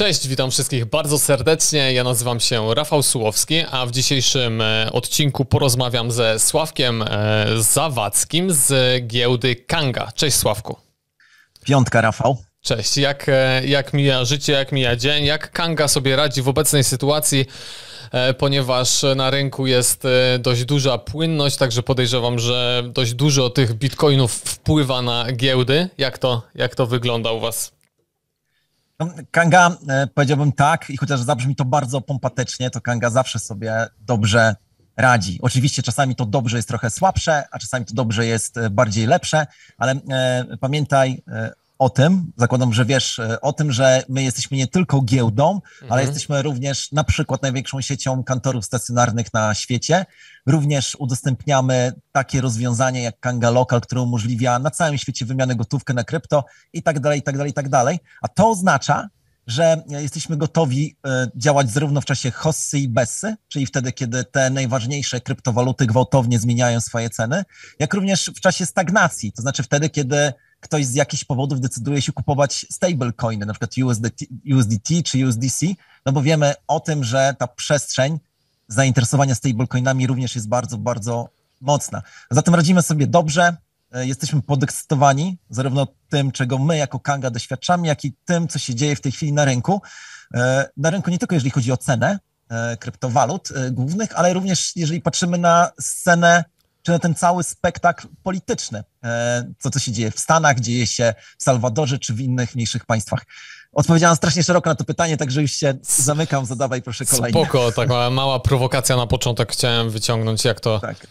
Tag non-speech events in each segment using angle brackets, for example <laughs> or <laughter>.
Cześć, witam wszystkich bardzo serdecznie. Ja nazywam się Rafał Sułowski, a w dzisiejszym e, odcinku porozmawiam ze Sławkiem e, Zawadzkim z giełdy Kanga. Cześć Sławku. Piątka Rafał. Cześć, jak, e, jak mija życie, jak mija dzień, jak Kanga sobie radzi w obecnej sytuacji, ponieważ na rynku jest dość duża płynność, także podejrzewam, że dość dużo tych bitcoinów wpływa na giełdy. Jak to, jak to wygląda u Was? No, Kanga e, powiedziałbym tak, i chociaż zabrzmi to bardzo pompatycznie, to Kanga zawsze sobie dobrze radzi. Oczywiście czasami to dobrze jest trochę słabsze, a czasami to dobrze jest e, bardziej lepsze, ale e, pamiętaj e, o tym, zakładam, że wiesz e, o tym, że my jesteśmy nie tylko giełdą, mhm. ale jesteśmy również na przykład największą siecią kantorów stacjonarnych na świecie, Również udostępniamy takie rozwiązanie jak Kanga Local, które umożliwia na całym świecie wymianę gotówkę na krypto i tak dalej, i tak dalej, i tak dalej. A to oznacza, że jesteśmy gotowi e, działać zarówno w czasie hossy i bessy, czyli wtedy, kiedy te najważniejsze kryptowaluty gwałtownie zmieniają swoje ceny, jak również w czasie stagnacji, to znaczy wtedy, kiedy ktoś z jakichś powodów decyduje się kupować stablecoiny, na przykład USDT, USDT czy USDC, no bo wiemy o tym, że ta przestrzeń zainteresowania stablecoinami również jest bardzo, bardzo mocna. Zatem radzimy sobie dobrze, e, jesteśmy podekscytowani zarówno tym, czego my jako Kanga doświadczamy, jak i tym, co się dzieje w tej chwili na rynku. E, na rynku nie tylko jeżeli chodzi o cenę e, kryptowalut głównych, ale również jeżeli patrzymy na scenę czy na ten cały spektakl polityczny, e, co, co się dzieje w Stanach, dzieje się w Salwadorze czy w innych mniejszych państwach. Odpowiedziałam strasznie szeroko na to pytanie, także już się zamykam, zadawaj proszę kolejne. Spoko, tak mała prowokacja na początek, chciałem wyciągnąć jak to, tak.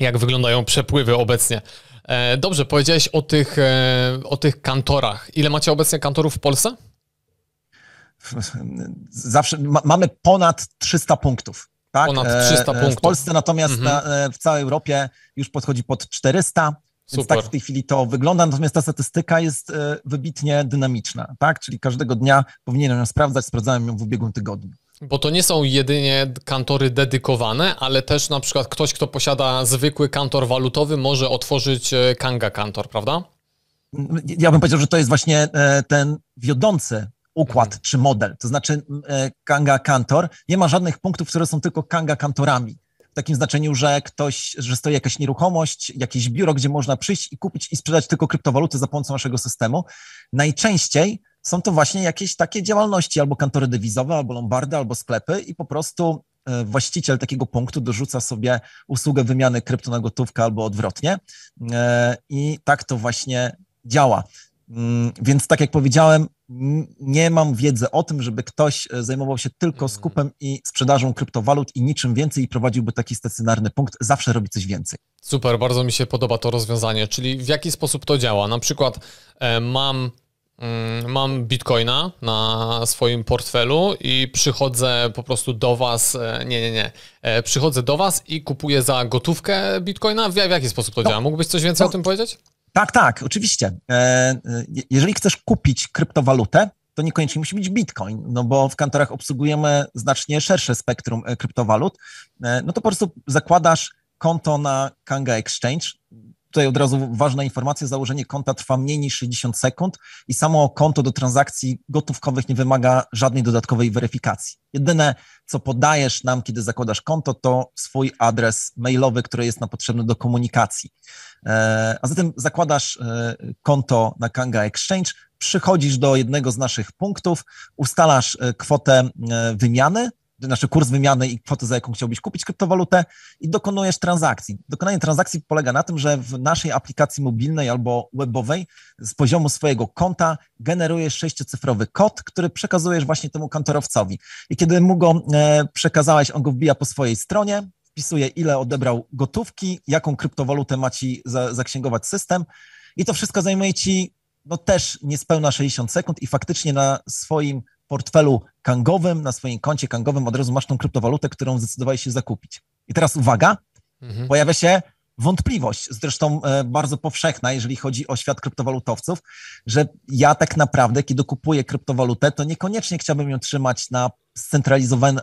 jak wyglądają przepływy obecnie. E, dobrze, powiedziałeś o tych, e, o tych kantorach. Ile macie obecnie kantorów w Polsce? Zawsze ma, mamy ponad 300 punktów. Tak? Ponad 300 e, e, punktów. W Polsce natomiast mhm. na, e, w całej Europie już podchodzi pod 400. Super. Więc tak w tej chwili to wygląda, natomiast ta statystyka jest wybitnie dynamiczna, tak? Czyli każdego dnia powinienem ją sprawdzać, sprawdzałem ją w ubiegłym tygodniu. Bo to nie są jedynie kantory dedykowane, ale też na przykład ktoś, kto posiada zwykły kantor walutowy, może otworzyć Kanga kantor, prawda? Ja bym powiedział, że to jest właśnie ten wiodący układ mhm. czy model. To znaczy e, kanga kantor nie ma żadnych punktów, które są tylko kanga kantorami. W takim znaczeniu, że ktoś, że stoi jakaś nieruchomość, jakieś biuro, gdzie można przyjść i kupić i sprzedać tylko kryptowaluty za pomocą naszego systemu. Najczęściej są to właśnie jakieś takie działalności, albo kantory dewizowe, albo lombardy, albo sklepy i po prostu e, właściciel takiego punktu dorzuca sobie usługę wymiany krypto na gotówkę albo odwrotnie. E, I tak to właśnie działa. Mm, więc tak jak powiedziałem, nie mam wiedzy o tym, żeby ktoś e, zajmował się tylko mhm. skupem i sprzedażą kryptowalut i niczym więcej i prowadziłby taki stacjonarny punkt. Zawsze robi coś więcej. Super, bardzo mi się podoba to rozwiązanie. Czyli w jaki sposób to działa? Na przykład e, mam mm, mam bitcoina na swoim portfelu i przychodzę po prostu do Was, e, nie, nie, nie, przychodzę do Was i kupuję za gotówkę bitcoina. W, jaki sposób to no, działa? Mógłbyś coś więcej no, o tym powiedzieć? Tak, tak, oczywiście. E, e, jeżeli chcesz kupić kryptowalutę, to niekoniecznie musi być bitcoin, no bo w kantorach obsługujemy znacznie szersze spektrum e, kryptowalut. No to po prostu zakładasz konto na Kanga Exchange, tutaj od razu ważna informacja, założenie konta trwa mniej niż 60 sekund i samo konto do transakcji gotówkowych nie wymaga żadnej dodatkowej weryfikacji. Jedyne, co podajesz nam, kiedy zakładasz konto, to swój adres mailowy, który jest nam potrzebny do komunikacji. E, a zatem zakładasz e, konto na Kanga Exchange, przychodzisz do jednego z naszych punktów, ustalasz e, kwotę wymiany, znaczy kurs wymiany i kwotę, za jaką chciałbyś kupić kryptowalutę i dokonujesz transakcji. Dokonanie transakcji polega na tym, że w naszej aplikacji mobilnej albo webowej z poziomu swojego konta generujesz sześciocyfrowy kod, który przekazujesz właśnie temu kantorowcowi. I kiedy mu go e, przekazałeś, on go wbija po swojej stronie, wpisuje ile odebrał gotówki, jaką kryptowalutę ma ci zaksięgować system i to wszystko zajmuje ci no też niespełna 60 sekund i faktycznie na swoim portfelu kangowym, na swoim koncie kangowym od razu masz tą kryptowalutę, którą zdecydowałeś się zakupić. I teraz uwaga, mhm. pojawia się wątpliwość, zresztą e, bardzo powszechna, jeżeli chodzi o świat kryptowalutowców, że ja tak naprawdę, kiedy kupuję kryptowalutę, to niekoniecznie chciałbym ją trzymać na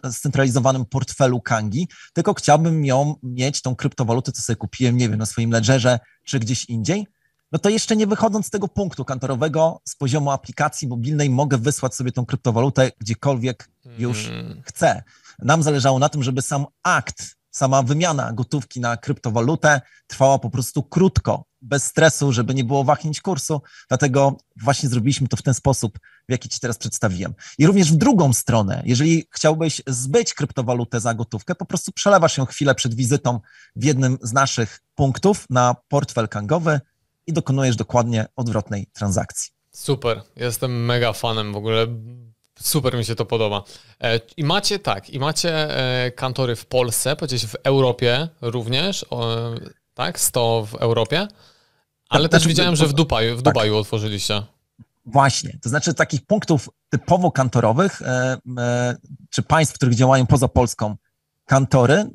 scentralizowanym portfelu Kangi, tylko chciałbym ją mieć, tą kryptowalutę, co sobie kupiłem, nie wiem, na swoim ledgerze czy gdzieś indziej, no to jeszcze nie wychodząc z tego punktu kantorowego, z poziomu aplikacji mobilnej, mogę wysłać sobie tą kryptowalutę gdziekolwiek już hmm. chcę. Nam zależało na tym, żeby sam akt, sama wymiana gotówki na kryptowalutę trwała po prostu krótko, bez stresu, żeby nie było wahnięć kursu. Dlatego właśnie zrobiliśmy to w ten sposób, w jaki Ci teraz przedstawiłem. I również w drugą stronę, jeżeli chciałbyś zbyć kryptowalutę za gotówkę, po prostu przelewasz ją chwilę przed wizytą w jednym z naszych punktów na portfel kangowy, i dokonujesz dokładnie odwrotnej transakcji. Super, jestem mega fanem w ogóle. Super mi się to podoba. E, I macie tak, i macie e, kantory w Polsce, powiedzieć w Europie również, tak? 100 w Europie. Tak, Ale też znaczy, widziałem, że w Dubaju, w tak. Dubaju tak. otworzyliście. Właśnie, to znaczy takich punktów typowo kantorowych, e, czy państw, w których działają poza Polską kantory,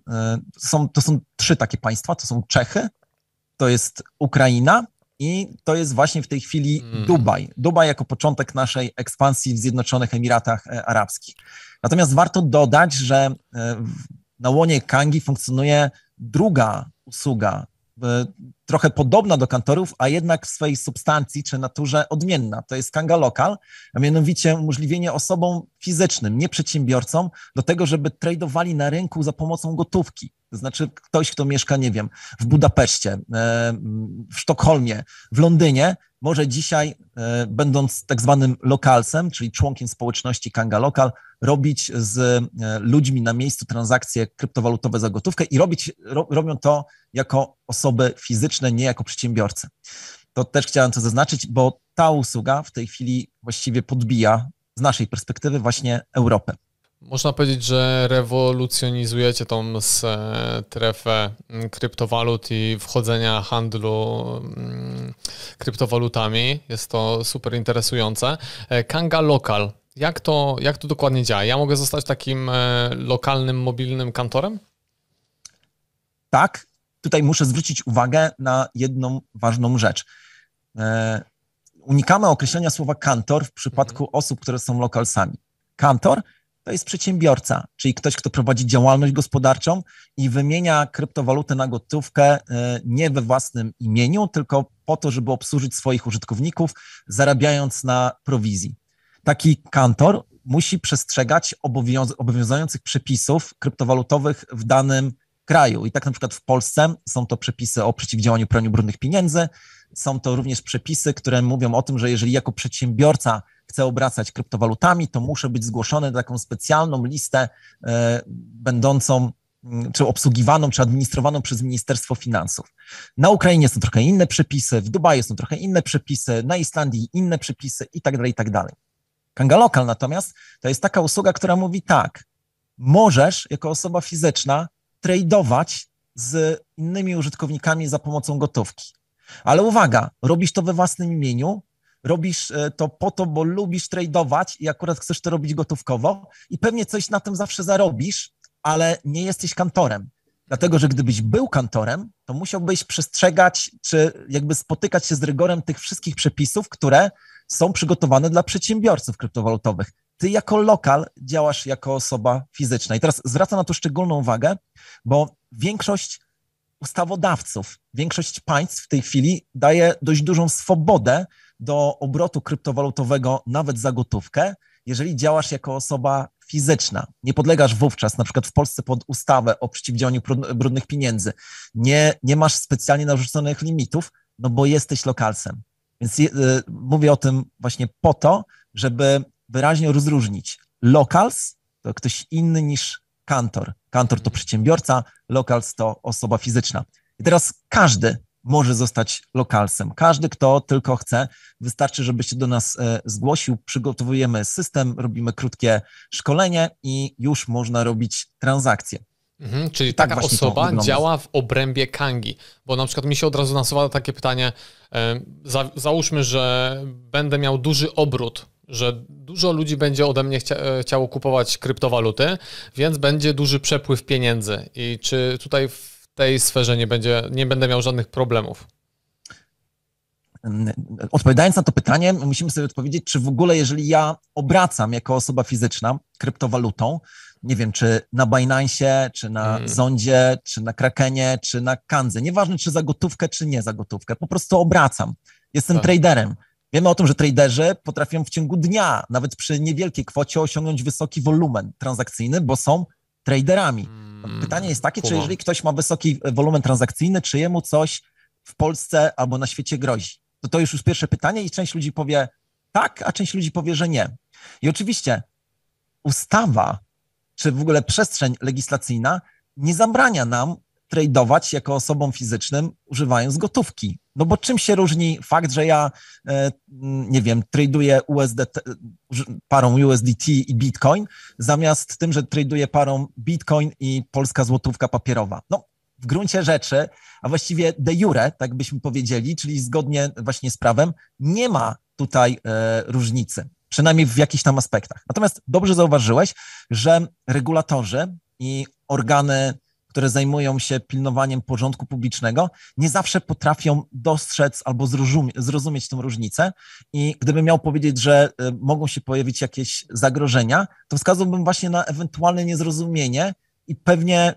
są, to są trzy takie państwa, to są Czechy, to jest Ukraina i to jest właśnie w tej chwili mm. Dubaj. Dubaj jako początek naszej ekspansji w Zjednoczonych Emiratach e, Arabskich. Natomiast warto dodać, że e, na łonie Kangi funkcjonuje druga usługa, e, trochę podobna do kantorów, a jednak w swojej substancji czy naturze odmienna. To jest Kanga Lokal, a mianowicie umożliwienie osobom fizycznym, nie przedsiębiorcom, do tego, żeby tradowali na rynku za pomocą gotówki. To znaczy ktoś, kto mieszka, nie wiem, w Budapeszcie, e, w Sztokholmie, w Londynie, może dzisiaj, e, będąc tak zwanym lokalsem, czyli członkiem społeczności Kanga Lokal, robić z e, ludźmi na miejscu transakcje kryptowalutowe za gotówkę i robić, ro, robią to jako osoby fizyczne, nie jako przedsiębiorcy. To też chciałem to zaznaczyć, bo ta usługa w tej chwili właściwie podbija z naszej perspektywy właśnie Europę. Można powiedzieć, że rewolucjonizujecie tą strefę mm, kryptowalut i wchodzenia handlu mm, kryptowalutami. Jest to super interesujące. E, Kanga Local. Jak to, jak to dokładnie działa? Ja mogę zostać takim e, lokalnym, mobilnym kantorem? Tak. Tutaj muszę zwrócić uwagę na jedną ważną rzecz e, unikamy określenia słowa kantor w przypadku mhm. osób, które są lokalsami. Kantor to jest przedsiębiorca, czyli ktoś, kto prowadzi działalność gospodarczą i wymienia kryptowalutę na gotówkę e, nie we własnym imieniu, tylko po to, żeby obsłużyć swoich użytkowników, zarabiając na prowizji. Taki kantor musi przestrzegać obowiąz obowiązujących przepisów kryptowalutowych w danym kraju. I tak na przykład w Polsce są to przepisy o przeciwdziałaniu praniu brudnych pieniędzy, są to również przepisy, które mówią o tym, że jeżeli jako przedsiębiorca chcę obracać kryptowalutami, to muszę być zgłoszony na taką specjalną listę e, będącą czy obsługiwaną, czy administrowaną przez Ministerstwo Finansów. Na Ukrainie są trochę inne przepisy, w Dubaju są trochę inne przepisy, na Islandii inne przepisy i tak dalej, i tak dalej. Kangalokal natomiast to jest taka usługa, która mówi tak, możesz jako osoba fizyczna tradeować z innymi użytkownikami za pomocą gotówki. Ale uwaga, robisz to we własnym imieniu, robisz e, to po to, bo lubisz tradeować i akurat chcesz to robić gotówkowo i pewnie coś na tym zawsze zarobisz, ale nie jesteś kantorem. Dlatego, że gdybyś był kantorem, to musiałbyś przestrzegać, czy jakby spotykać się z rygorem tych wszystkich przepisów, które są przygotowane dla przedsiębiorców kryptowalutowych. Ty jako lokal działasz jako osoba fizyczna. I teraz zwracam na to szczególną uwagę, bo większość ustawodawców, większość państw w tej chwili daje dość dużą swobodę do obrotu kryptowalutowego nawet za gotówkę, jeżeli działasz jako osoba fizyczna. Nie podlegasz wówczas na przykład w Polsce pod ustawę o przeciwdziałaniu brudnych pieniędzy. Nie, nie masz specjalnie narzuconych limitów, no bo jesteś lokalcem. Więc y, mówię o tym właśnie po to, żeby wyraźnie rozróżnić locals to ktoś inny niż kantor. Kantor to mhm. przedsiębiorca, locals to osoba fizyczna. I teraz każdy może zostać lokalsem. Każdy, kto tylko chce, wystarczy, żeby się do nas e, zgłosił. Przygotowujemy system, robimy krótkie szkolenie i już można robić transakcje. Mhm, czyli tak taka osoba działa w obrębie Kangi, bo na przykład mi się od razu nasuwa takie pytanie, e, za, załóżmy, że będę miał duży obrót, że dużo ludzi będzie ode mnie chcia, e, chciało kupować kryptowaluty, więc będzie duży przepływ pieniędzy i czy tutaj w tej sferze nie, będzie, nie będę miał żadnych problemów? Odpowiadając na to pytanie, musimy sobie odpowiedzieć, czy w ogóle, jeżeli ja obracam jako osoba fizyczna kryptowalutą, nie wiem, czy na Binance, czy na hmm. Zondzie, czy na Krakenie, czy na Kandze, nieważne czy za gotówkę, czy nie za gotówkę, po prostu obracam. Jestem tak. traderem. Wiemy o tym, że traderzy potrafią w ciągu dnia, nawet przy niewielkiej kwocie, osiągnąć wysoki wolumen transakcyjny, bo są traderami. Hmm Mm. Pytanie jest takie, czy jeżeli ktoś ma wysoki e, wolumen transakcyjny, czy jemu coś w Polsce albo na świecie grozi? To to już jest pierwsze pytanie i część ludzi powie tak, a część ludzi powie, że nie. I oczywiście ustawa, czy w ogóle przestrzeń legislacyjna nie zabrania nam tradeować jako osobom fizycznym używając gotówki. No bo czym się różni fakt, że ja, e, nie wiem, traduję USDT, e, parą USDT i Bitcoin, zamiast tym, że traduję parą Bitcoin i polska złotówka papierowa? No, w gruncie rzeczy, a właściwie de jure, tak byśmy powiedzieli, czyli zgodnie właśnie z prawem, nie ma tutaj e, różnicy, przynajmniej w jakichś tam aspektach. Natomiast dobrze zauważyłeś, że regulatorzy i organy które zajmują się pilnowaniem porządku publicznego, nie zawsze potrafią dostrzec albo zrozumieć tą różnicę. I gdybym miał powiedzieć, że y, mogą się pojawić jakieś zagrożenia, to wskazałbym właśnie na ewentualne niezrozumienie i pewnie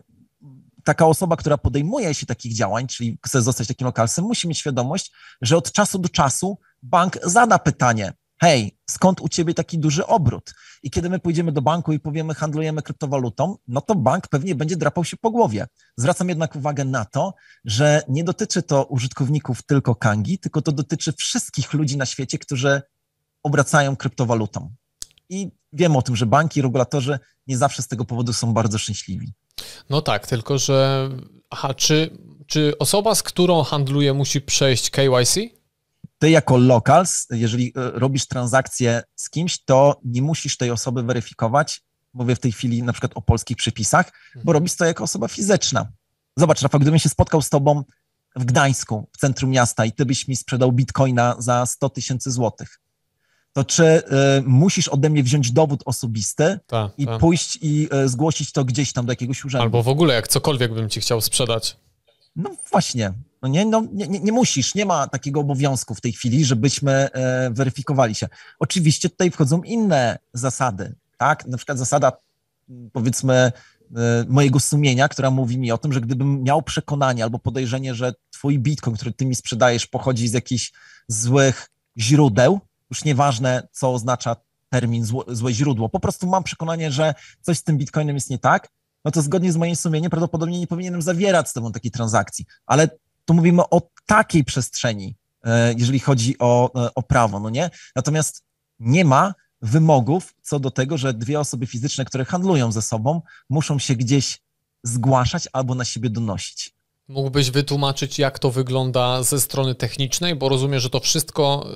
taka osoba, która podejmuje się takich działań, czyli chce zostać takim lokalsem, musi mieć świadomość, że od czasu do czasu bank zada pytanie, hej, skąd u ciebie taki duży obrót? I kiedy my pójdziemy do banku i powiemy, handlujemy kryptowalutą, no to bank pewnie będzie drapał się po głowie. Zwracam jednak uwagę na to, że nie dotyczy to użytkowników tylko Kangi, tylko to dotyczy wszystkich ludzi na świecie, którzy obracają kryptowalutą. I wiemy o tym, że banki, regulatorzy nie zawsze z tego powodu są bardzo szczęśliwi. No tak, tylko że. Aha, czy, czy osoba, z którą handluje, musi przejść KYC? ty jako locals, jeżeli e, robisz transakcję z kimś, to nie musisz tej osoby weryfikować. Mówię w tej chwili na przykład o polskich przepisach, bo mhm. robisz to jako osoba fizyczna. Zobacz, Rafał, gdybym się spotkał z tobą w Gdańsku, w centrum miasta i ty byś mi sprzedał bitcoina za 100 tysięcy złotych, to czy y, musisz ode mnie wziąć dowód osobisty ta, i pójść i y, zgłosić to gdzieś tam do jakiegoś urzędu? Albo w ogóle, jak cokolwiek bym ci chciał sprzedać. No właśnie, no nie, no, nie, nie, musisz, nie ma takiego obowiązku w tej chwili, żebyśmy e, weryfikowali się. Oczywiście tutaj wchodzą inne zasady, tak? Na przykład zasada, mm, powiedzmy, e, mojego sumienia, która mówi mi o tym, że gdybym miał przekonanie albo podejrzenie, że twój bitcoin, który ty mi sprzedajesz, pochodzi z jakichś złych źródeł, już nieważne, co oznacza termin zło, złe źródło, po prostu mam przekonanie, że coś z tym bitcoinem jest nie tak, no to zgodnie z moim sumieniem prawdopodobnie nie powinienem zawierać z tobą takiej transakcji. Ale tu mówimy o takiej przestrzeni, e, jeżeli chodzi o, e, o prawo, no nie? Natomiast nie ma wymogów co do tego, że dwie osoby fizyczne, które handlują ze sobą, muszą się gdzieś zgłaszać albo na siebie donosić. Mógłbyś wytłumaczyć, jak to wygląda ze strony technicznej, bo rozumiem, że to wszystko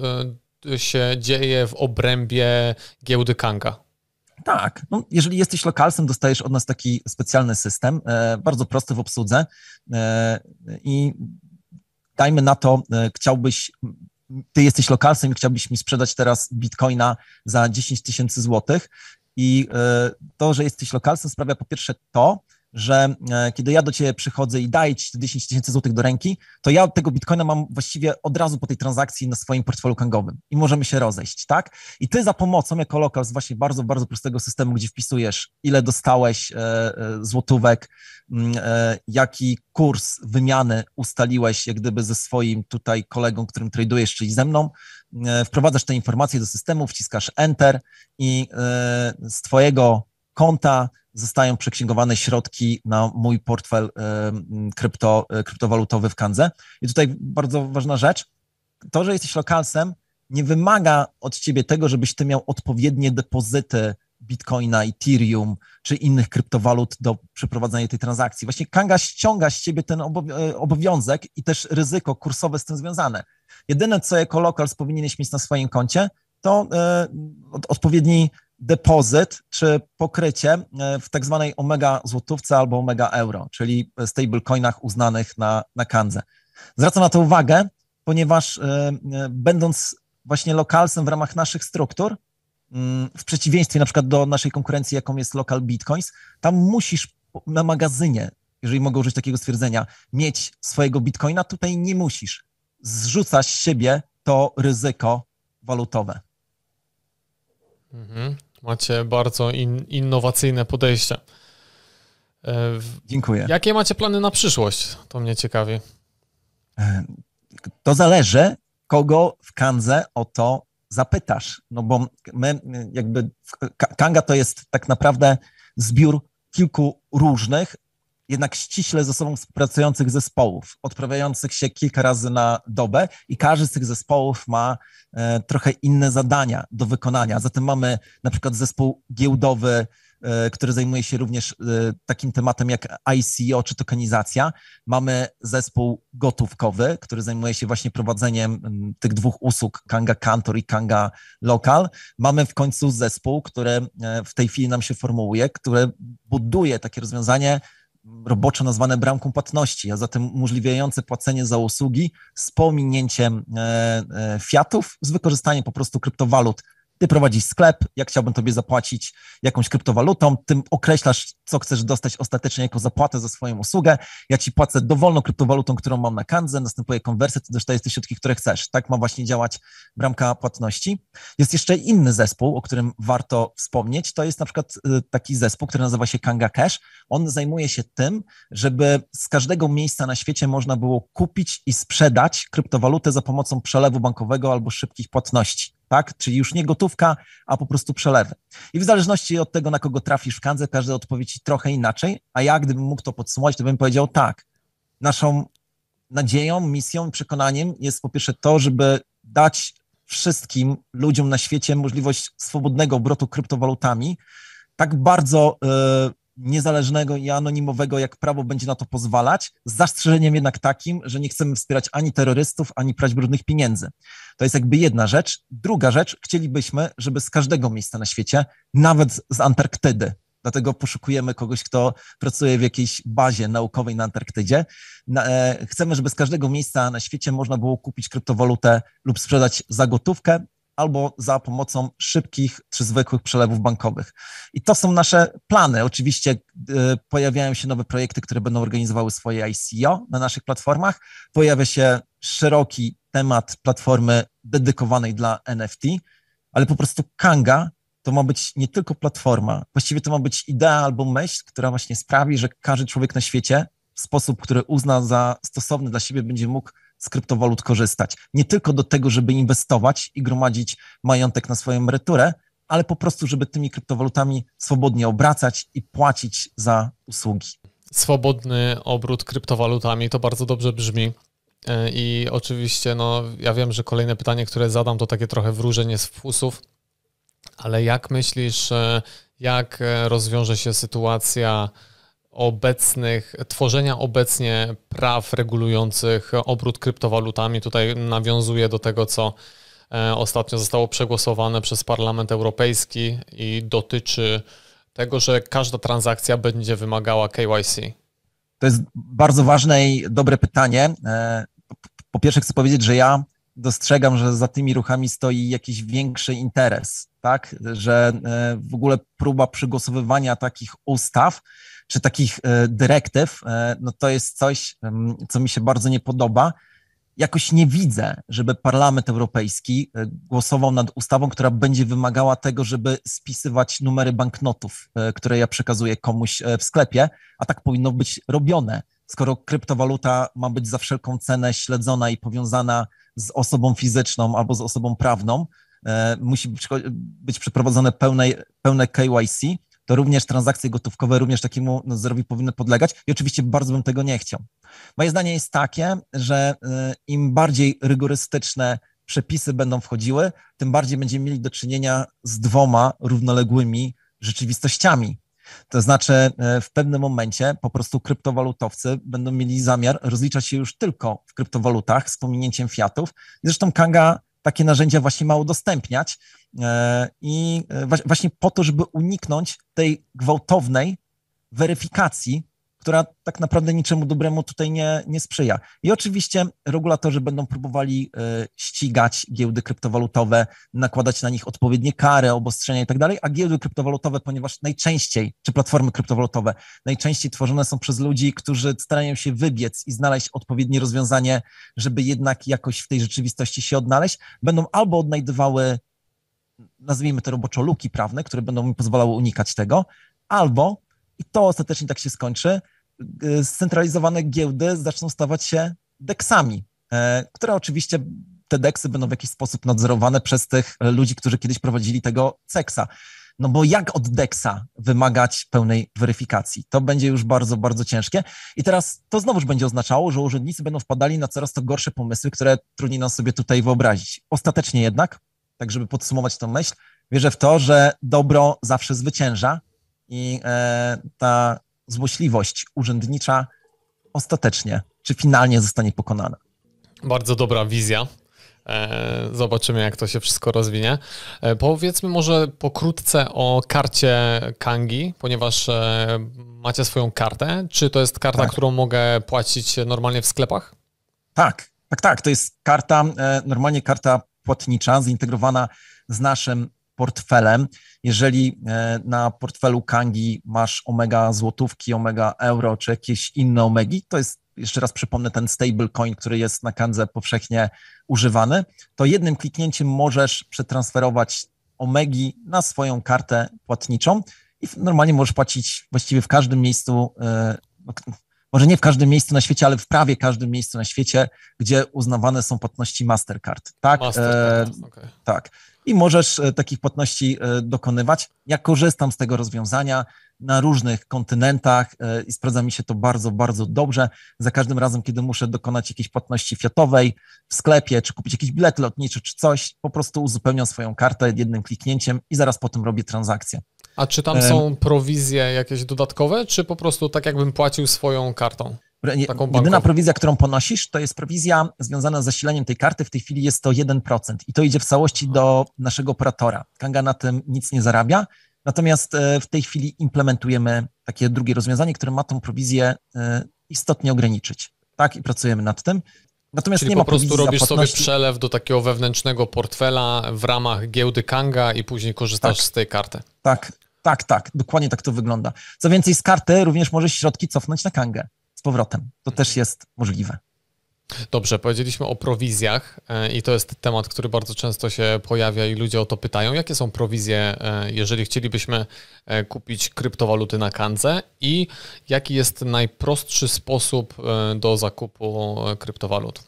e, się dzieje w obrębie giełdy Kanga. Tak. No, jeżeli jesteś lokalsem, dostajesz od nas taki specjalny system, bardzo prosty w obsłudze i dajmy na to, e, chciałbyś, ty jesteś lokalsem i chciałbyś mi sprzedać teraz bitcoina za 10 tysięcy złotych. I e, to, że jesteś lokalsem sprawia po pierwsze to, że e, kiedy ja do ciebie przychodzę i daję ci 10 tysięcy złotych do ręki, to ja tego bitcoina mam właściwie od razu po tej transakcji na swoim portfelu kangowym i możemy się rozejść, tak? I ty za pomocą jako lokal z właśnie bardzo, bardzo prostego systemu, gdzie wpisujesz, ile dostałeś e, e, złotówek, mm, jaki kurs wymiany ustaliłeś jak gdyby ze swoim tutaj kolegą, którym tradujesz, czyli ze mną, wprowadzasz te informacje do systemu, wciskasz Enter i z twojego konta zostają przeksięgowane środki na mój portfel krypto, e, kryptowalutowy w Kandze. I tutaj bardzo ważna rzecz, to, że jesteś lokalsem, nie wymaga od ciebie tego, żebyś ty miał odpowiednie depozyty Bitcoina, Ethereum czy innych kryptowalut do przeprowadzenia tej transakcji. Właśnie Kanga ściąga z ciebie ten e, obowiązek i też ryzyko kursowe z tym związane. Jedyne, co jako lokals powinieneś mieć na swoim koncie, to e, odpowiedni depozyt czy pokrycie e, w tak zwanej omega złotówce albo omega euro, czyli stablecoinach uznanych na, na kandze. Zwracam na to uwagę, ponieważ e, e, będąc właśnie lokalsem w ramach naszych struktur, mm, w przeciwieństwie na przykład do naszej konkurencji, jaką jest lokal bitcoins, tam musisz na magazynie, jeżeli mogę użyć takiego stwierdzenia, mieć swojego bitcoina, tutaj nie musisz. Zrzucasz z siebie to ryzyko walutowe. Mhm. Macie bardzo in, innowacyjne podejście. E, Dziękuję. Jakie macie plany na przyszłość? To mnie ciekawi. E, to zależy, kogo w Kandze o to zapytasz. No bo my, jakby, Kanga to jest tak naprawdę zbiór kilku różnych jednak ściśle ze sobą współpracujących zespołów, odprawiających się kilka razy na dobę i każdy z tych zespołów ma e, trochę inne zadania do wykonania. Zatem mamy na przykład zespół giełdowy, e, który zajmuje się również e, takim tematem jak ICO czy tokenizacja. Mamy zespół gotówkowy, który zajmuje się właśnie prowadzeniem tych dwóch usług, Kanga Kantor i Kanga Lokal, Mamy w końcu zespół, który w tej chwili nam się formułuje, który buduje takie rozwiązanie roboczo nazwane bramką płatności, a zatem umożliwiające płacenie za usługi z pominięciem e, e, fiatów, z wykorzystaniem po prostu kryptowalut ty prowadzisz sklep, ja chciałbym tobie zapłacić jakąś kryptowalutą, ty określasz, co chcesz dostać ostatecznie jako zapłatę za swoją usługę, ja ci płacę dowolną kryptowalutą, którą mam na kandze, następuje konwersja, ty dostajesz te środki, które chcesz. Tak ma właśnie działać bramka płatności. Jest jeszcze inny zespół, o którym warto wspomnieć, to jest na przykład y, taki zespół, który nazywa się Kanga Cash. On zajmuje się tym, żeby z każdego miejsca na świecie można było kupić i sprzedać kryptowalutę za pomocą przelewu bankowego albo szybkich płatności tak? Czyli już nie gotówka, a po prostu przelewy. I w zależności od tego, na kogo trafisz w kandze, każdy odpowie trochę inaczej, a ja gdybym mógł to podsumować, to bym powiedział tak, naszą nadzieją, misją, przekonaniem jest po pierwsze to, żeby dać wszystkim ludziom na świecie możliwość swobodnego obrotu kryptowalutami, tak bardzo e, niezależnego i anonimowego, jak prawo będzie na to pozwalać, z zastrzeżeniem jednak takim, że nie chcemy wspierać ani terrorystów, ani prać brudnych pieniędzy. To jest jakby jedna rzecz. Druga rzecz, chcielibyśmy, żeby z każdego miejsca na świecie, nawet z Antarktydy, Dlatego poszukujemy kogoś, kto pracuje w jakiejś bazie naukowej na Antarktydzie. Na, e, chcemy, żeby z każdego miejsca na świecie można było kupić kryptowalutę lub sprzedać za gotówkę albo za pomocą szybkich czy zwykłych przelewów bankowych. I to są nasze plany. Oczywiście y, pojawiają się nowe projekty, które będą organizowały swoje ICO na naszych platformach. Pojawia się szeroki temat platformy dedykowanej dla NFT, ale po prostu Kanga to ma być nie tylko platforma, właściwie to ma być idea albo myśl, która właśnie sprawi, że każdy człowiek na świecie w sposób, który uzna za stosowny dla siebie, będzie mógł z kryptowalut korzystać. Nie tylko do tego, żeby inwestować i gromadzić majątek na swoją emeryturę, ale po prostu, żeby tymi kryptowalutami swobodnie obracać i płacić za usługi. Swobodny obrót kryptowalutami to bardzo dobrze brzmi. E, I oczywiście, no, ja wiem, że kolejne pytanie, które zadam, to takie trochę wróżenie z fusów, ale jak myślisz, e, jak e, rozwiąże się sytuacja obecnych, tworzenia obecnie praw regulujących obrót kryptowalutami. Tutaj nawiązuje do tego, co e, ostatnio zostało przegłosowane przez Parlament Europejski i dotyczy tego, że każda transakcja będzie wymagała KYC. To jest bardzo ważne i dobre pytanie. E, po pierwsze chcę powiedzieć, że ja dostrzegam, że za tymi ruchami stoi jakiś większy interes, tak? Że e, w ogóle próba przygłosowywania takich ustaw czy takich e, dyrektyw, e, no to jest coś, co mi się bardzo nie podoba. Jakoś nie widzę, żeby Parlament Europejski e, głosował nad ustawą, która będzie wymagała tego, żeby spisywać numery banknotów, które ja przekazuję komuś w sklepie, a tak powinno być robione. Skoro kryptowaluta ma być za wszelką cenę śledzona i powiązana z osobą fizyczną albo z osobą prawną, musi być przeprowadzone pełne, pełne KYC, to również transakcje gotówkowe również takiemu nadzorowi no, powinny podlegać i oczywiście bardzo bym tego nie chciał. Moje zdanie jest takie, że y, im bardziej rygorystyczne przepisy będą wchodziły, tym bardziej będziemy mieli do czynienia z dwoma równoległymi rzeczywistościami. To znaczy, y, w pewnym momencie po prostu kryptowalutowcy będą mieli zamiar rozliczać się już tylko w kryptowalutach z pominięciem fiatów. Zresztą Kanga takie narzędzia właśnie ma udostępniać e, i e, właśnie po to, żeby uniknąć tej gwałtownej weryfikacji która tak naprawdę niczemu dobremu tutaj nie, nie sprzyja. I oczywiście regulatorzy będą próbowali e, ścigać giełdy kryptowalutowe, nakładać na nich odpowiednie kary, obostrzenia i tak dalej, a giełdy kryptowalutowe, ponieważ najczęściej, czy platformy kryptowalutowe, najczęściej tworzone są przez ludzi, którzy starają się wybiec i znaleźć odpowiednie rozwiązanie, żeby jednak jakoś w tej rzeczywistości się odnaleźć, będą albo odnajdywały nazwijmy to roboczo luki prawne, które będą mi pozwalały unikać tego, albo, i to ostatecznie tak się skończy, E, scentralizowane giełdy zaczną stawać się deksami, e, które oczywiście te deksy będą w jakiś sposób nadzorowane przez tych ludzi, którzy kiedyś prowadzili tego seksa. No bo jak od DEXa wymagać pełnej weryfikacji? To będzie już bardzo, bardzo ciężkie. I teraz to znowuż będzie oznaczało, że urzędnicy będą wpadali na coraz to gorsze pomysły, które trudniej nam sobie tutaj wyobrazić. Ostatecznie jednak, tak żeby podsumować tę myśl, wierzę w to, że dobro zawsze zwycięża i e, ta złośliwość urzędnicza ostatecznie, czy finalnie zostanie pokonana. Bardzo dobra wizja. E, zobaczymy, jak to się wszystko rozwinie. E, powiedzmy może pokrótce o karcie Kangi, ponieważ e, macie swoją kartę. Czy to jest karta, tak. którą mogę płacić normalnie w sklepach? Tak, tak, tak. To jest karta, normalnie karta płatnicza, zintegrowana z naszym portfelem. Jeżeli e, na portfelu Kangi masz omega złotówki, omega euro czy jakieś inne omegi, to jest jeszcze raz przypomnę ten stablecoin, który jest na Kandze powszechnie używany, to jednym kliknięciem możesz przetransferować omegi na swoją kartę płatniczą i normalnie możesz płacić właściwie w każdym miejscu e, no, może nie w każdym miejscu na świecie, ale w prawie każdym miejscu na świecie, gdzie uznawane są płatności Mastercard. Tak, Mastercard, e, okay. tak. I możesz e, takich płatności e, dokonywać. Ja korzystam z tego rozwiązania na różnych kontynentach e, i sprawdza mi się to bardzo, bardzo dobrze. Za każdym razem, kiedy muszę dokonać jakiejś płatności fiatowej w sklepie, czy kupić jakiś bilet lotniczy, czy coś, po prostu uzupełniam swoją kartę jednym kliknięciem i zaraz potem robię transakcję. A czy tam są prowizje jakieś dodatkowe, czy po prostu tak jakbym płacił swoją kartą? taką jedyna prowizja, którą ponosisz, to jest prowizja związana z zasileniem tej karty. W tej chwili jest to 1% i to idzie w całości do naszego operatora. Kanga na tym nic nie zarabia. Natomiast e, w tej chwili implementujemy takie drugie rozwiązanie, które ma tą prowizję e, istotnie ograniczyć. Tak, i pracujemy nad tym. Natomiast Czyli nie po prostu robisz sobie przelew do takiego wewnętrznego portfela w ramach giełdy Kanga i później korzystasz tak, z tej karty. Tak, tak, tak, dokładnie tak to wygląda. Co więcej, z karty również możesz środki cofnąć na kangę z powrotem. To też mhm. jest możliwe. Dobrze, powiedzieliśmy o prowizjach e, i to jest temat, który bardzo często się pojawia i ludzie o to pytają. Jakie są prowizje, e, jeżeli chcielibyśmy e, kupić kryptowaluty na kandze i jaki jest najprostszy sposób do zakupu kryptowalut?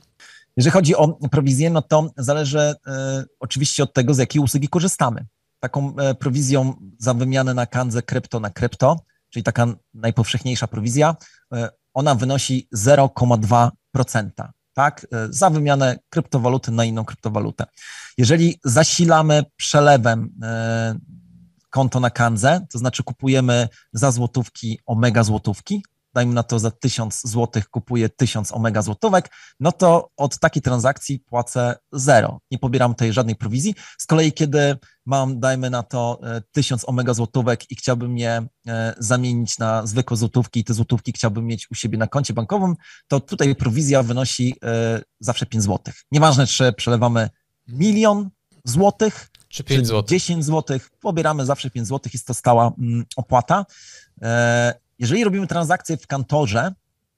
Jeżeli chodzi o prowizję, no to zależy oczywiście od tego, z jakiej usługi korzystamy taką e, prowizją za wymianę na kandze krypto na krypto, czyli taka najpowszechniejsza prowizja, e, ona wynosi 0,2%, tak? E, za wymianę kryptowaluty na inną kryptowalutę. Jeżeli zasilamy przelewem konto na kandze, to znaczy kupujemy za złotówki omega złotówki, dajmy na to za 1000 zł kupuję 1000 omega złotówek, no to od takiej transakcji płacę zero. Nie pobieram tej żadnej prowizji. Z kolei, kiedy mam, dajmy na to 1000 e, omega złotówek i chciałbym je e, zamienić na zwykłe złotówki i te złotówki chciałbym mieć u siebie na koncie bankowym, to tutaj prowizja wynosi e, zawsze 5 złotych. Nieważne, czy przelewamy milion złotych, czy 5 zł. 10 zł, pobieramy zawsze 5 zł, jest to stała mm, opłata. Jeżeli robimy transakcję w kantorze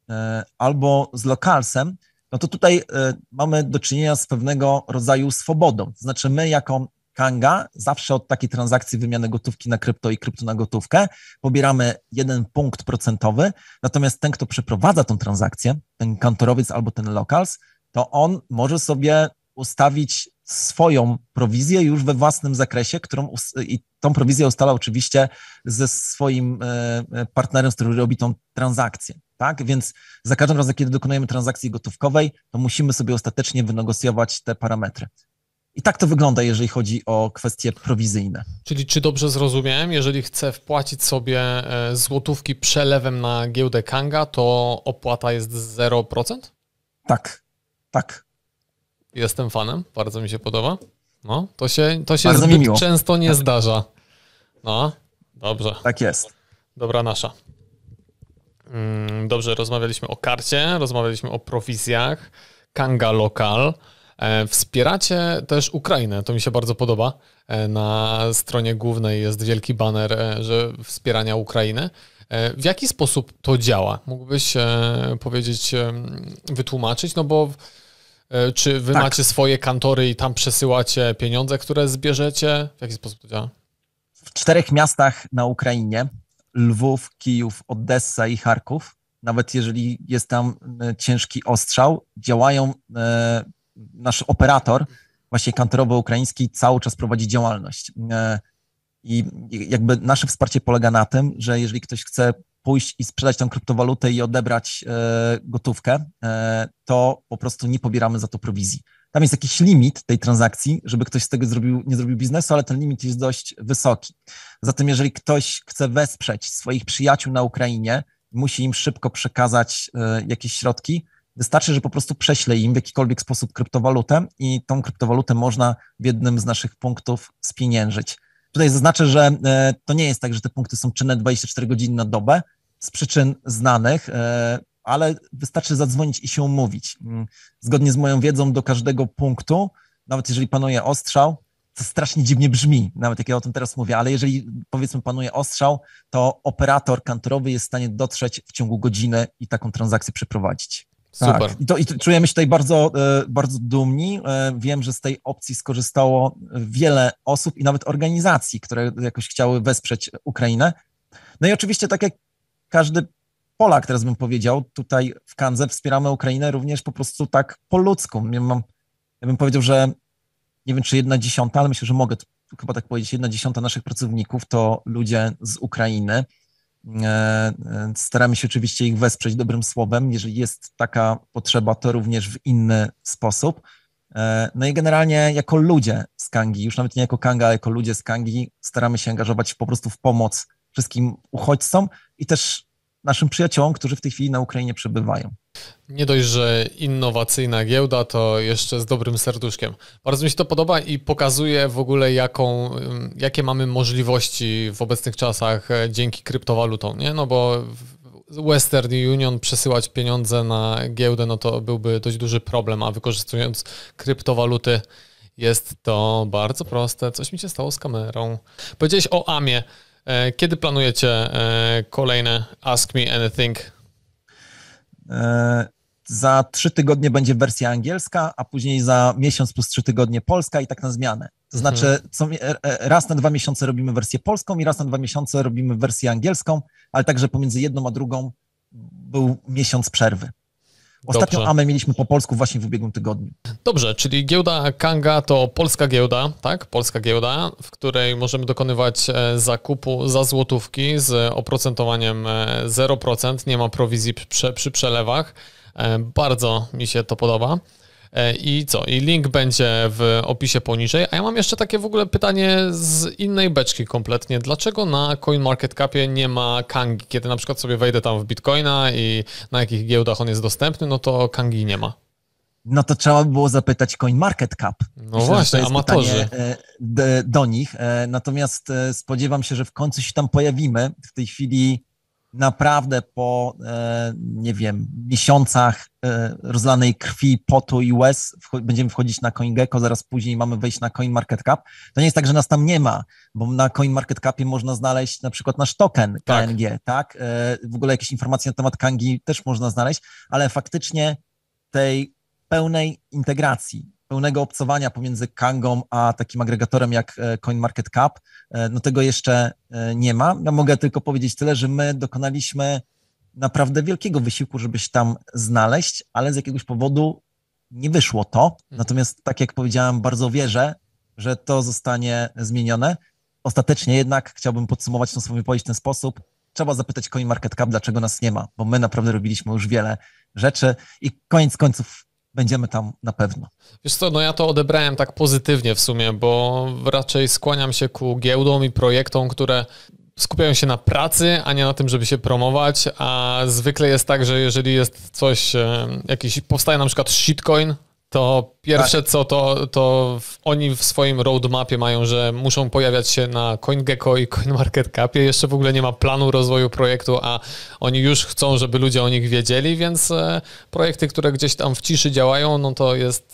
e, albo z lokalsem, no to tutaj e, mamy do czynienia z pewnego rodzaju swobodą. To znaczy my jako Kanga zawsze od takiej transakcji wymiany gotówki na krypto i krypto na gotówkę pobieramy jeden punkt procentowy, natomiast ten, kto przeprowadza tą transakcję, ten kantorowiec albo ten lokals, to on może sobie ustawić swoją prowizję już we własnym zakresie, którą i tą prowizję ustala oczywiście ze swoim e, partnerem, z którym robi tą transakcję. Tak? Więc za każdym razem, kiedy dokonujemy transakcji gotówkowej, to musimy sobie ostatecznie wynegocjować te parametry. I tak to wygląda, jeżeli chodzi o kwestie prowizyjne. Czyli czy dobrze zrozumiałem, jeżeli chcę wpłacić sobie e, złotówki przelewem na giełdę Kanga, to opłata jest 0%? Tak, tak. Jestem fanem, bardzo mi się podoba. No, to się, to się często nie zdarza. No, dobrze. Tak jest. Dobra nasza. Mm, dobrze, rozmawialiśmy o karcie, rozmawialiśmy o prowizjach, Kanga Lokal. E, wspieracie też Ukrainę, to mi się bardzo podoba. E, na stronie głównej jest wielki baner e, że wspierania Ukrainy. W jaki sposób to działa? Mógłbyś powiedzieć, wytłumaczyć? No bo E, czy wy tak. macie swoje kantory i tam przesyłacie pieniądze, które zbierzecie? W jaki sposób to działa? W czterech miastach na Ukrainie Lwów, Kijów, Odessa i Charków. Nawet jeżeli jest tam e, ciężki ostrzał, działają e, nasz operator, właśnie kantorowo-ukraiński, cały czas prowadzi działalność. E, I jakby nasze wsparcie polega na tym, że jeżeli ktoś chce pójść i sprzedać tą kryptowalutę i odebrać e, gotówkę, e, to po prostu nie pobieramy za to prowizji. Tam jest jakiś limit tej transakcji, żeby ktoś z tego zrobił, nie zrobił biznesu, ale ten limit jest dość wysoki. Zatem, jeżeli ktoś chce wesprzeć swoich przyjaciół na Ukrainie, musi im szybko przekazać e, jakieś środki, Wystarczy, że po prostu prześle im w jakikolwiek sposób kryptowalutę i tą kryptowalutę można w jednym z naszych punktów spieniężyć. Tutaj zaznaczę, że to nie jest tak, że te punkty są czynne 24 godziny na dobę, z przyczyn znanych, e, ale wystarczy zadzwonić i się umówić. Mm, zgodnie z moją wiedzą, do każdego punktu, nawet jeżeli panuje ostrzał, to strasznie dziwnie brzmi, nawet jak ja o tym teraz mówię, ale jeżeli powiedzmy panuje ostrzał, to operator kantorowy jest w stanie dotrzeć w ciągu godziny i taką transakcję przeprowadzić. Tak. Super. I, to, I czujemy się tutaj bardzo, e, bardzo dumni. E, wiem, że z tej opcji skorzystało wiele osób i nawet organizacji, które jakoś chciały wesprzeć Ukrainę. No i oczywiście, tak jak każdy Polak, teraz bym powiedział, tutaj w Kandze wspieramy Ukrainę również po prostu tak po ludzku. Ja, mam, ja bym powiedział, że nie wiem, czy jedna dziesiąta, ale myślę, że mogę chyba tak powiedzieć, jedna dziesiąta naszych pracowników to ludzie z Ukrainy. E, e, staramy się oczywiście ich wesprzeć dobrym słowem. Jeżeli jest taka potrzeba, to również w inny sposób. E, no i generalnie jako ludzie z Kangi, już nawet nie jako Kanga, ale jako ludzie z Kangi staramy się angażować po prostu w pomoc wszystkim uchodźcom i też naszym przyjaciołom, którzy w tej chwili na Ukrainie przebywają. Nie dość, że innowacyjna giełda, to jeszcze z dobrym serduszkiem. Bardzo mi się to podoba i pokazuje w ogóle, jaką, mm, jakie mamy możliwości w obecnych czasach e, dzięki kryptowalutom, nie? No bo Western Union przesyłać pieniądze na giełdę, no to byłby dość duży problem, a wykorzystując kryptowaluty jest to bardzo proste. Coś mi się stało z kamerą. Powiedziałeś o AMie. E, kiedy planujecie e, kolejne Ask Me Anything? E, za trzy tygodnie będzie wersja angielska, a później za miesiąc plus trzy tygodnie polska i tak na zmianę. To znaczy, mhm. co, raz na dwa miesiące robimy wersję polską i raz na dwa miesiące robimy wersję angielską, ale także pomiędzy jedną a drugą był miesiąc przerwy. Ostatnio Dobrze. Amę mieliśmy po polsku właśnie w ubiegłym tygodniu. Dobrze, czyli giełda Kanga to polska giełda, tak? Polska giełda, w której możemy dokonywać e, zakupu za złotówki z oprocentowaniem 0%, e, nie ma prowizji przy, przy przelewach. E, bardzo mi się to podoba. E, I co? I link będzie w opisie poniżej. A ja mam jeszcze takie w ogóle pytanie z innej beczki kompletnie. Dlaczego na CoinMarketCapie nie ma Kangi? Kiedy na przykład sobie wejdę tam w Bitcoina i na jakich giełdach on jest dostępny, no to Kangi nie ma. No to trzeba by było zapytać CoinMarketCap. No Myślę, właśnie, amatorzy. E, do nich. E, natomiast spodziewam się, że w końcu się tam pojawimy. W tej chwili naprawdę po, e, nie wiem, miesiącach e, rozlanej krwi, potu i łez będziemy wchodzić na CoinGecko, zaraz później mamy wejść na CoinMarketCap, to nie jest tak, że nas tam nie ma, bo na CoinMarketCapie można znaleźć na przykład nasz token KNG, tak? tak? E, w ogóle jakieś informacje na temat Kangi też można znaleźć, ale faktycznie tej pełnej integracji pełnego obcowania pomiędzy Kangą a takim agregatorem jak e, CoinMarketCap. E, no tego jeszcze e, nie ma. Ja mogę tylko powiedzieć tyle, że my dokonaliśmy naprawdę wielkiego wysiłku, żeby się tam znaleźć, ale z jakiegoś powodu nie wyszło to. Mhm. Natomiast tak jak powiedziałem, bardzo wierzę, że to zostanie zmienione. Ostatecznie jednak chciałbym podsumować tą swoją wypowiedź w ten sposób. Trzeba zapytać CoinMarketCap, dlaczego nas nie ma, bo my naprawdę robiliśmy już wiele rzeczy i koniec końców będziemy tam na pewno. Wiesz co, no ja to odebrałem tak pozytywnie w sumie, bo raczej skłaniam się ku giełdom i projektom, które skupiają się na pracy, a nie na tym, żeby się promować, a zwykle jest tak, że jeżeli jest coś, jakiś, powstaje na przykład shitcoin, to pierwsze tak. co, to, to oni w swoim roadmapie mają, że muszą pojawiać się na CoinGecko i CoinMarketCapie. Jeszcze w ogóle nie ma planu rozwoju projektu, a oni już chcą, żeby ludzie o nich wiedzieli, więc e, projekty, które gdzieś tam w ciszy działają, no to jest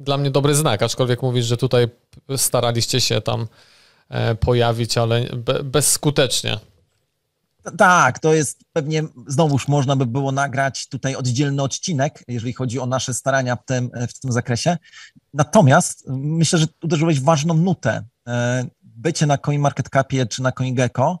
dla mnie dobry znak, aczkolwiek mówisz, że tutaj staraliście się tam e, pojawić, ale bezskutecznie. Tak, to jest pewnie, znowuż można by było nagrać tutaj oddzielny odcinek, jeżeli chodzi o nasze starania w tym, w tym zakresie. Natomiast mm, myślę, że uderzyłeś w ważną nutę. E, bycie na CoinMarketCapie czy na CoinGecko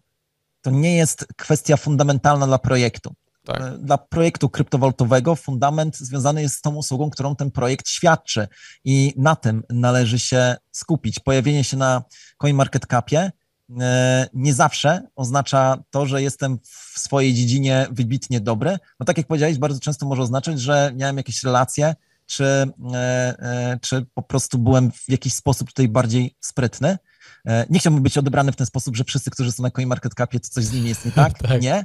to nie jest kwestia fundamentalna dla projektu. Tak. E, dla projektu kryptowalutowego fundament związany jest z tą usługą, którą ten projekt świadczy i na tym należy się skupić. Pojawienie się na CoinMarketCapie E, nie zawsze oznacza to, że jestem w swojej dziedzinie wybitnie dobry, No tak jak powiedziałeś, bardzo często może oznaczać, że miałem jakieś relacje, czy, e, e, czy po prostu byłem w jakiś sposób tutaj bardziej sprytny. Nie chciałbym być odebrany w ten sposób, że wszyscy, którzy są na CoinMarketCapie, to coś z nimi jest nie tak. <laughs> tak. Nie.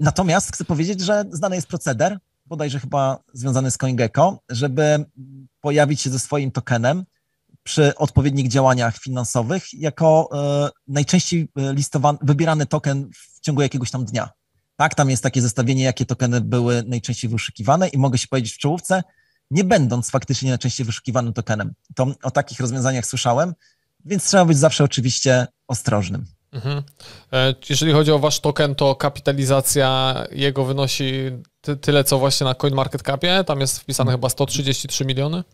Natomiast chcę powiedzieć, że znany jest proceder, bodajże chyba związany z CoinGecko, żeby pojawić się ze swoim tokenem, przy odpowiednich działaniach finansowych jako e, najczęściej e, listowany, wybierany token w ciągu jakiegoś tam dnia. Tak, tam jest takie zestawienie, jakie tokeny były najczęściej wyszukiwane i mogę się powiedzieć w czołówce, nie będąc faktycznie najczęściej wyszukiwanym tokenem. To o takich rozwiązaniach słyszałem, więc trzeba być zawsze oczywiście ostrożnym. Mhm. E, jeżeli chodzi o wasz token, to kapitalizacja jego wynosi ty, tyle, co właśnie na CoinMarketCapie. Tam jest wpisane mhm. chyba 133 miliony?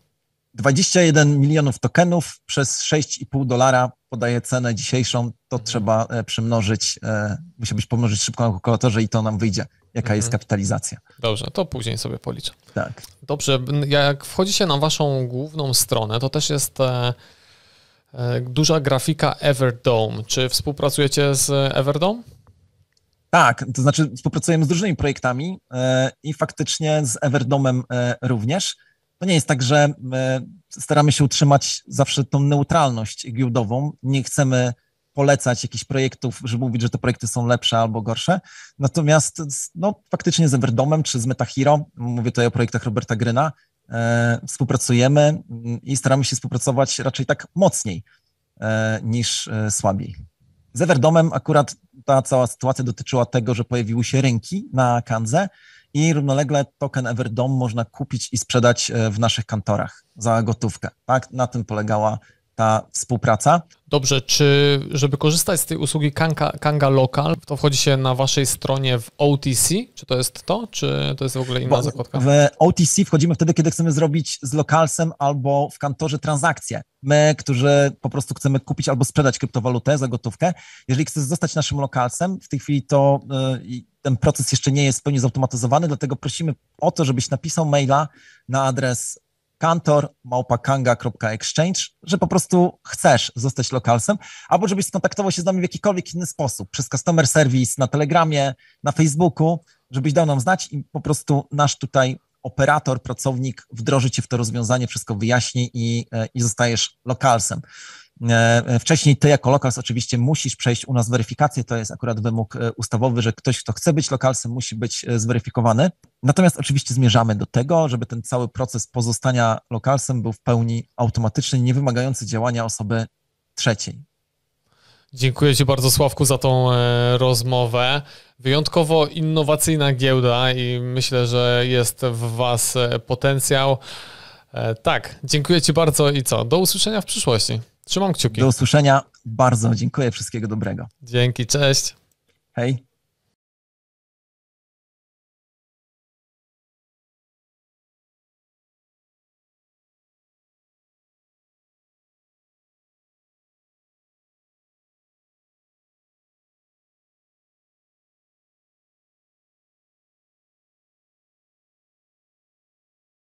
21 milionów tokenów przez 6,5 dolara podaje cenę dzisiejszą. To mhm. trzeba e, przymnożyć, e, musi być pomnożyć szybko na kalkulatorze i to nam wyjdzie, jaka mhm. jest kapitalizacja. Dobrze, to później sobie policzę. Tak. Dobrze, jak wchodzi się na waszą główną stronę, to też jest e, duża grafika Everdome. Czy współpracujecie z Everdome? Tak, to znaczy współpracujemy z różnymi projektami i faktycznie z Everdomem również to nie jest tak, że e, staramy się utrzymać zawsze tą neutralność giełdową. Nie chcemy polecać jakichś projektów, żeby mówić, że te projekty są lepsze albo gorsze. Natomiast no, faktycznie z Everdomem czy z Metahiro, mówię tutaj o projektach Roberta Gryna, e, współpracujemy mm, i staramy się współpracować raczej tak mocniej e, niż e, słabiej. Z Everdomem akurat ta cała sytuacja dotyczyła tego, że pojawiły się rynki na Kanze, i równolegle token Everdom można kupić i sprzedać e, w naszych kantorach za gotówkę. Tak? Na tym polegała ta współpraca. Dobrze, czy żeby korzystać z tej usługi Kanga, Kanga Local, to wchodzi się na waszej stronie w OTC? Czy to jest to, czy to jest w ogóle inna Bo zakładka? W OTC wchodzimy wtedy, kiedy chcemy zrobić z lokalsem albo w kantorze transakcję. My, którzy po prostu chcemy kupić albo sprzedać kryptowalutę za gotówkę, jeżeli chcesz zostać naszym lokalsem, w tej chwili to y, ten proces jeszcze nie jest w pełni zautomatyzowany, dlatego prosimy o to, żebyś napisał maila na adres kantor małpakanga.exchange, że po prostu chcesz zostać lokalsem, albo żebyś skontaktował się z nami w jakikolwiek inny sposób, przez customer service, na Telegramie, na Facebooku, żebyś dał nam znać i po prostu nasz tutaj operator, pracownik wdroży cię w to rozwiązanie, wszystko wyjaśni i, e, i zostajesz lokalsem. E, e, wcześniej ty jako lokals oczywiście musisz przejść u nas weryfikację, to jest akurat wymóg e, ustawowy, że ktoś, kto chce być lokalsem, musi być zweryfikowany. Natomiast oczywiście zmierzamy do tego, żeby ten cały proces pozostania lokalsem był w pełni automatyczny, nie wymagający działania osoby trzeciej. Dziękuję Ci bardzo, Sławku, za tą rozmowę. Wyjątkowo innowacyjna giełda i myślę, że jest w Was potencjał. Tak, dziękuję Ci bardzo i co? Do usłyszenia w przyszłości. Trzymam kciuki. Do usłyszenia. Bardzo dziękuję. Wszystkiego dobrego. Dzięki, cześć. Hej.